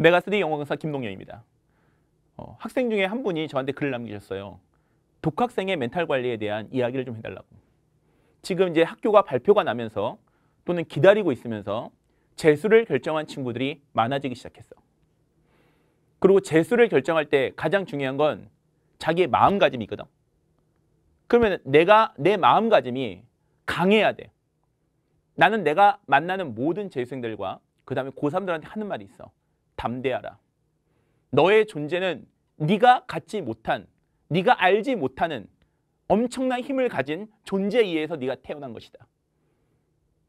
메가스디 영어 강사 김동영입니다. 어, 학생 중에 한 분이 저한테 글을 남기셨어요. 독학생의 멘탈 관리에 대한 이야기를 좀 해달라고. 지금 이제 학교가 발표가 나면서 또는 기다리고 있으면서 재수를 결정한 친구들이 많아지기 시작했어. 그리고 재수를 결정할 때 가장 중요한 건 자기의 마음가짐이거든. 그러면 내가 내 마음가짐이 강해야 돼. 나는 내가 만나는 모든 재수생들과 그 다음에 고3들한테 하는 말이 있어. 담대하라. 너의 존재는 네가 갖지 못한, 네가 알지 못하는 엄청난 힘을 가진 존재에 의해서 네가 태어난 것이다.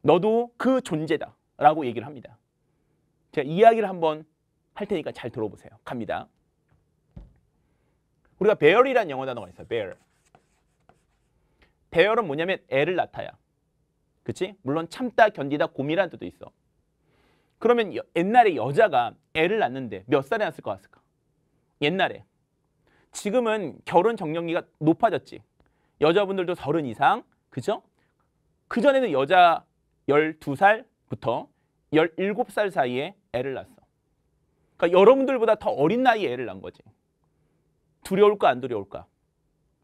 너도 그 존재다 라고 얘기를 합니다. 제가 이야기를 한번 할 테니까 잘 들어보세요. 갑니다. 우리가 b e 이라는 영어 단어가 있어요. bear. b e 은 뭐냐면 애를 낳다야. 그치? 물론 참다, 견디다, 곰이라 뜻도 있어. 그러면 옛날에 여자가 애를 낳는데 몇 살에 낳았을 것 같을까? 옛날에. 지금은 결혼 적령기가 높아졌지. 여자분들도 서른 이상, 그죠? 그전에는 여자 열 두 살부터 열일곱 살 사이에 애를 낳았어. 그러니까 여러분들보다 더 어린 나이에 애를 낳은 거지. 두려울까 안 두려울까?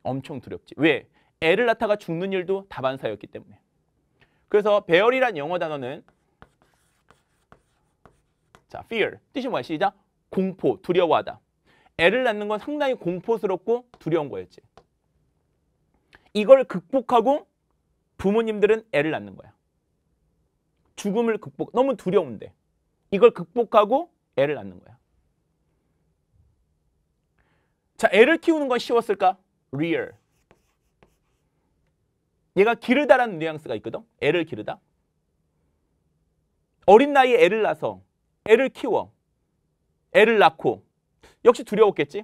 엄청 두렵지. 왜? 애를 낳다가 죽는 일도 다반사였기 때문에. 그래서 배열이란 영어 단어는 자, fear 뜻이 뭐야? 시죠 공포, 두려워하다. 애를 낳는 건 상당히 공포스럽고 두려운 거였지. 이걸 극복하고 부모님들은 애를 낳는 거야. 죽음을 극복, 너무 두려운데. 이걸 극복하고 애를 낳는 거야. 자, 애를 키우는 건 쉬웠을까? rear. 얘가 기르다라는 뉘앙스가 있거든. 애를 기르다. 어린 나이에 애를 낳아서 애를 키워. 애를 낳고. 역시 두려웠겠지?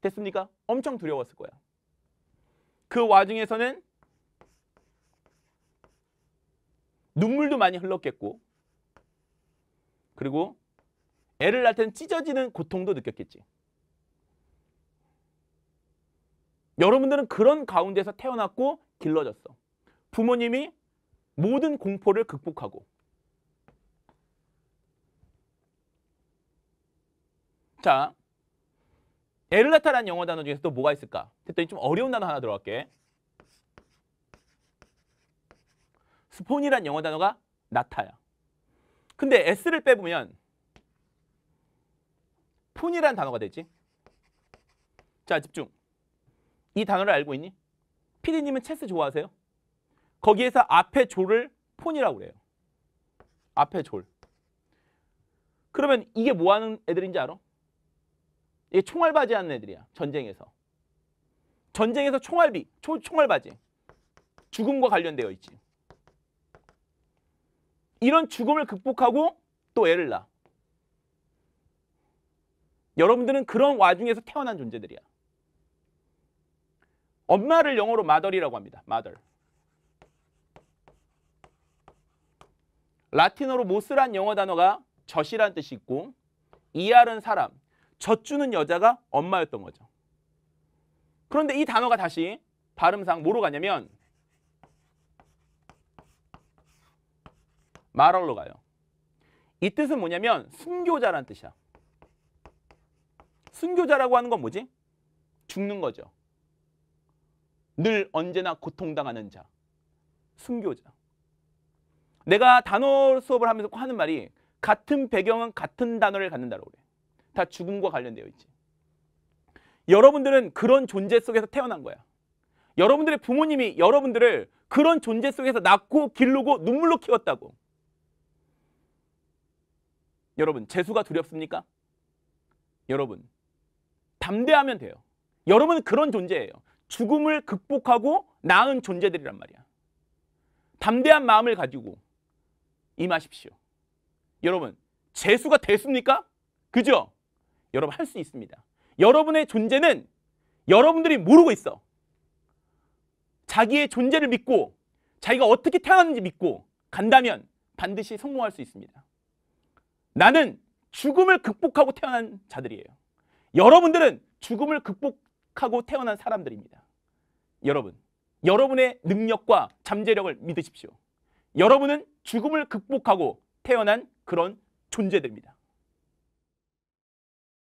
됐습니까? 엄청 두려웠을 거야. 그 와중에서는 눈물도 많이 흘렀겠고 그리고 애를 낳을 때는 찢어지는 고통도 느꼈겠지. 여러분들은 그런 가운데서 태어났고 길러졌어. 부모님이 모든 공포를 극복하고 자, 에르나타라는 영어 단어 중에서 또 뭐가 있을까? 그더니좀 어려운 단어 하나 들어갈게. 스폰이란 영어 단어가 나타야. 근데 S를 빼보면 폰이란 단어가 되지. 자, 집중. 이 단어를 알고 있니? 피디님은 체스 좋아하세요? 거기에서 앞에 졸을 폰이라고 그래요. 앞에 졸. 그러면 이게 뭐 하는 애들인지 알아? 이게 총알바지 하는 애들이야. 전쟁에서. 전쟁에서 총알비, 초, 총알바지. 죽음과 관련되어 있지. 이런 죽음을 극복하고 또 애를 낳아. 여러분들은 그런 와중에서 태어난 존재들이야. 엄마를 영어로 마더리라고 합니다. 마더 라틴어로 모스란 영어 단어가 젖이란 뜻이 있고 이알은 사람, 젖주는 여자가 엄마였던 거죠. 그런데 이 단어가 다시 발음상 뭐로 가냐면 마럴로 가요. 이 뜻은 뭐냐면 순교자란 뜻이야. 순교자라고 하는 건 뭐지? 죽는 거죠. 늘 언제나 고통당하는 자. 순교자. 내가 단어 수업을 하면서 하는 말이 같은 배경은 같은 단어를 갖는다고 그래. 다 죽음과 관련되어 있지. 여러분들은 그런 존재 속에서 태어난 거야. 여러분들의 부모님이 여러분들을 그런 존재 속에서 낳고 길르고 눈물로 키웠다고. 여러분, 재수가 두렵습니까? 여러분, 담대하면 돼요. 여러분은 그런 존재예요. 죽음을 극복하고 나은 존재들이란 말이야. 담대한 마음을 가지고 임하십시오. 여러분, 재수가 됐습니까? 그죠? 여러분 할 수 있습니다. 여러분의 존재는 여러분들이 모르고 있어. 자기의 존재를 믿고 자기가 어떻게 태어났는지 믿고 간다면 반드시 성공할 수 있습니다. 나는 죽음을 극복하고 태어난 자들이에요. 여러분들은 죽음을 극복하고 태어난 사람들입니다. 여러분, 여러분의 능력과 잠재력을 믿으십시오. 여러분은 죽음을 극복하고 태어난 그런 존재들입니다.